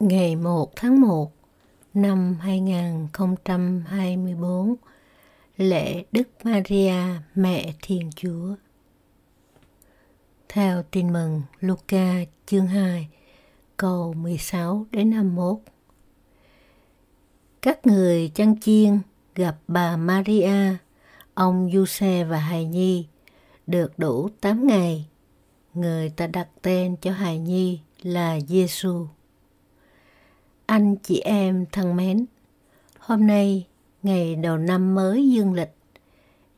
Ngày 1 tháng 1 năm 2024 Lễ Đức Maria Mẹ Thiên Chúa Theo tin mừng Luca chương 2 câu 16 đến 21 Các người chăn chiên gặp bà Maria, ông Giuse và Hài Nhi được đủ 8 ngày. Người ta đặt tên cho Hài Nhi là Giêsu. xu anh chị em thân mến, hôm nay ngày đầu năm mới dương lịch,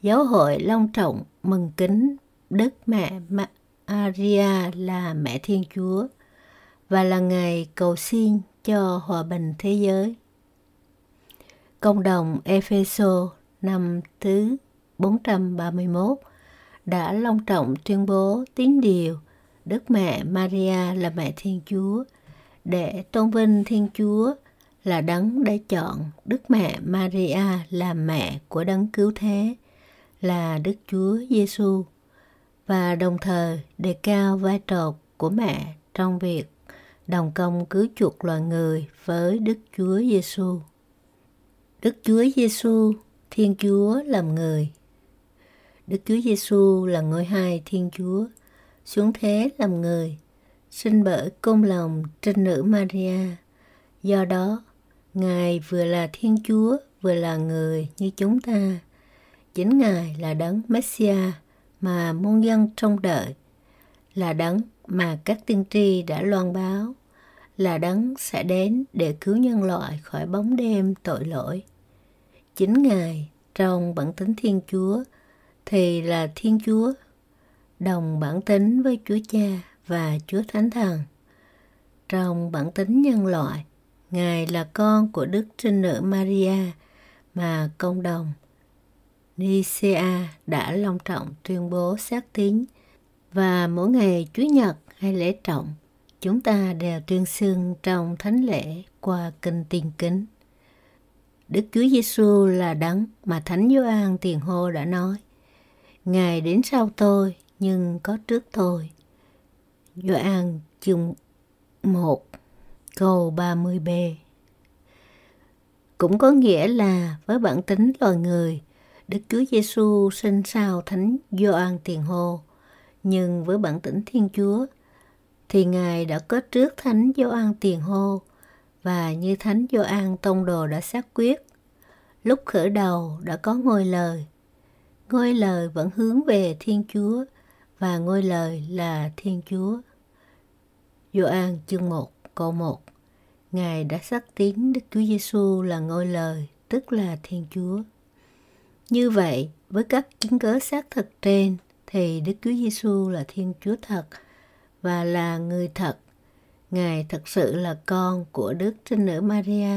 Giáo hội Long Trọng mừng kính Đức Mẹ Maria là Mẹ Thiên Chúa và là ngày cầu xin cho hòa bình thế giới. Công đồng Epheso năm thứ 431 đã long trọng tuyên bố tín điều Đức Mẹ Maria là Mẹ Thiên Chúa – để tôn vinh Thiên Chúa là đấng đã chọn Đức Mẹ Maria là mẹ của đấng cứu thế là Đức Chúa Giêsu và đồng thời đề cao vai trò của mẹ trong việc đồng công cứu chuộc loài người với Đức Chúa Giêsu. Đức Chúa Giêsu, Thiên Chúa làm người. Đức Chúa Giêsu là ngôi hai Thiên Chúa, xuống thế làm người sinh bởi công lòng trinh nữ Maria. Do đó, Ngài vừa là Thiên Chúa vừa là người như chúng ta. Chính Ngài là đấng Messiah mà muôn dân trông đợi, là đấng mà các tiên tri đã loan báo, là đấng sẽ đến để cứu nhân loại khỏi bóng đêm tội lỗi. Chính Ngài trong bản tính Thiên Chúa thì là Thiên Chúa, đồng bản tính với Chúa Cha và Chúa Thánh Thần. Trong bản tính nhân loại, Ngài là con của Đức Trinh Nữ Maria mà công đồng Nicaea đã long trọng tuyên bố xác tín và mỗi ngày Chúa Nhật hay lễ trọng chúng ta đều tuyên xưng trong thánh lễ qua kinh tiền kính. Đức Chúa Giêsu là đấng mà Thánh Gioan Tiền Hô đã nói: Ngài đến sau tôi nhưng có trước tôi Doan chương 1 câu 30b Cũng có nghĩa là với bản tính loài người, Đức Chúa Giêsu sinh sau Thánh Gioan Tiền Hồ, nhưng với bản tính Thiên Chúa thì Ngài đã có trước Thánh Gioan Tiền Hồ và như Thánh Gioan Tông Đồ đã xác quyết, lúc khởi đầu đã có ngôi lời. Ngôi lời vẫn hướng về Thiên Chúa và ngôi lời là Thiên Chúa. Gioan chương 1 câu 1 Ngài đã xác tín Đức Chúa Giêsu là ngôi lời, tức là Thiên Chúa. Như vậy, với các chứng cớ xác thực trên thì Đức Chúa Giêsu là Thiên Chúa thật và là người thật. Ngài thật sự là con của Đức Trinh Nữ Maria.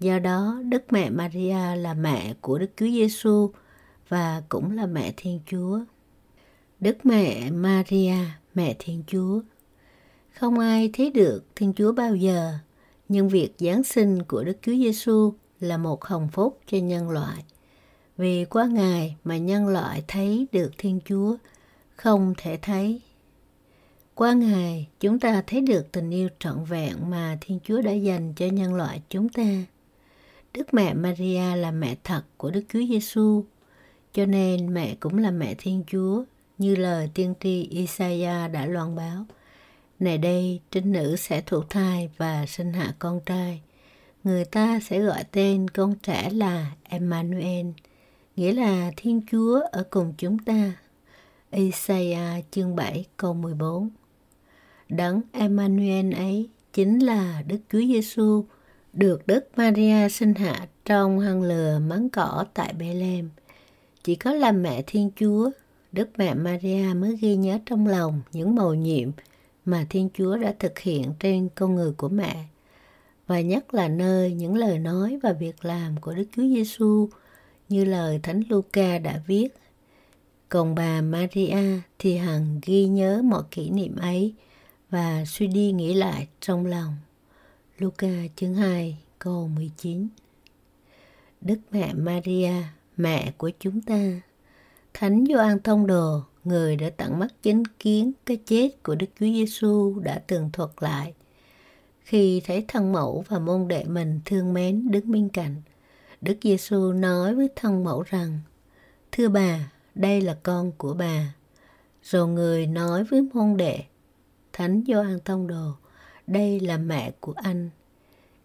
Do đó, Đức Mẹ Maria là mẹ của Đức Chúa Giêsu và cũng là mẹ Thiên Chúa. Đức Mẹ Maria, Mẹ Thiên Chúa. Không ai thấy được Thiên Chúa bao giờ, nhưng việc Giáng sinh của Đức Chúa Giêsu là một hồng phúc cho nhân loại. Vì qua Ngài mà nhân loại thấy được Thiên Chúa, không thể thấy. Qua Ngài, chúng ta thấy được tình yêu trọn vẹn mà Thiên Chúa đã dành cho nhân loại chúng ta. Đức Mẹ Maria là mẹ thật của Đức Chúa Giêsu, cho nên mẹ cũng là mẹ Thiên Chúa như lời tiên tri Isaiah đã loan báo. Này đây, trinh nữ sẽ thụ thai và sinh hạ con trai. Người ta sẽ gọi tên con trẻ là Emmanuel, nghĩa là Thiên Chúa ở cùng chúng ta. Isaiah chương 7 câu 14 Đấng Emmanuel ấy chính là Đức Chúa Giêsu được Đức Maria sinh hạ trong hang lừa máng cỏ tại Bethlehem. Chỉ có là mẹ Thiên Chúa Đức Mẹ Maria mới ghi nhớ trong lòng những mầu nhiệm mà Thiên Chúa đã thực hiện trên con người của mẹ và nhất là nơi những lời nói và việc làm của Đức Chúa Giêsu như lời Thánh Luca đã viết. Còn bà Maria thì hằng ghi nhớ mọi kỷ niệm ấy và suy đi nghĩ lại trong lòng. Luca chương 2 câu 19 Đức Mẹ Maria, Mẹ của chúng ta Thánh Gioan thông Đồ, người đã tận mắt chứng kiến cái chết của Đức Chúa Giêsu đã tường thuật lại. Khi thấy thân mẫu và môn đệ mình thương mến đứng bên cạnh, Đức Giêsu nói với thân mẫu rằng: "Thưa bà, đây là con của bà." Rồi người nói với môn đệ: "Thánh Gioan thông Đồ, đây là mẹ của anh."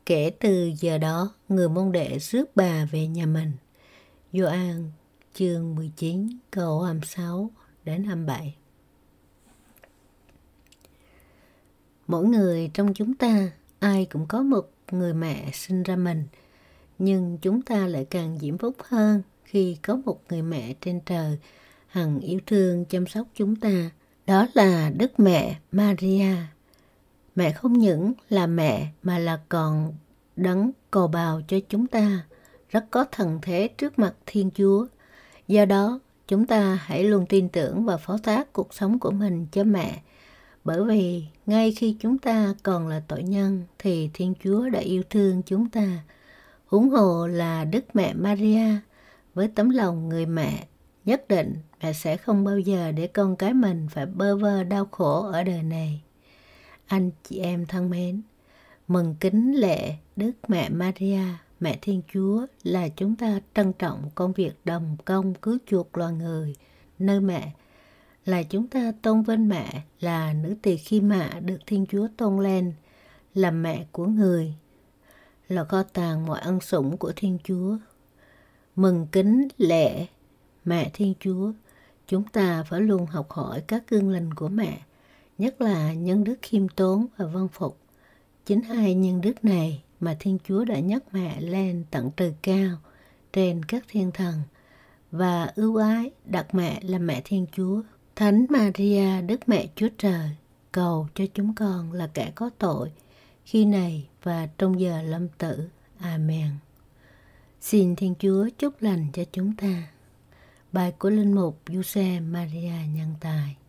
Kể từ giờ đó, người môn đệ rước bà về nhà mình. Gioan chương 19 câu 26 đến 27. Mỗi người trong chúng ta ai cũng có một người mẹ sinh ra mình, nhưng chúng ta lại càng diễm phúc hơn khi có một người mẹ trên trời hằng yêu thương chăm sóc chúng ta. Đó là Đức Mẹ Maria. Mẹ không những là mẹ mà là còn đấng cầu bào cho chúng ta, rất có thần thế trước mặt Thiên Chúa Do đó, chúng ta hãy luôn tin tưởng và phó thác cuộc sống của mình cho mẹ. Bởi vì ngay khi chúng ta còn là tội nhân thì Thiên Chúa đã yêu thương chúng ta. Huống hồ là Đức Mẹ Maria với tấm lòng người mẹ nhất định mẹ sẽ không bao giờ để con cái mình phải bơ vơ đau khổ ở đời này. Anh chị em thân mến, mừng kính lệ Đức Mẹ Maria Mẹ Thiên Chúa là chúng ta trân trọng công việc đồng công cứu chuộc loài người, nơi mẹ là chúng ta tôn vinh mẹ là nữ tỳ khi mạ được Thiên Chúa tôn lên, là mẹ của người, là kho tàng mọi ân sủng của Thiên Chúa. Mừng kính lệ mẹ Thiên Chúa, chúng ta phải luôn học hỏi các gương lành của mẹ, nhất là nhân đức khiêm tốn và văn vâng phục. Chính hai nhân đức này mà Thiên Chúa đã nhắc mẹ lên tận trời cao trên các thiên thần và ưu ái đặt mẹ là mẹ Thiên Chúa. Thánh Maria, Đức Mẹ Chúa Trời, cầu cho chúng con là kẻ có tội, khi này và trong giờ lâm tử. Amen. Xin Thiên Chúa chúc lành cho chúng ta. Bài của Linh Mục Giuse Maria Nhân Tài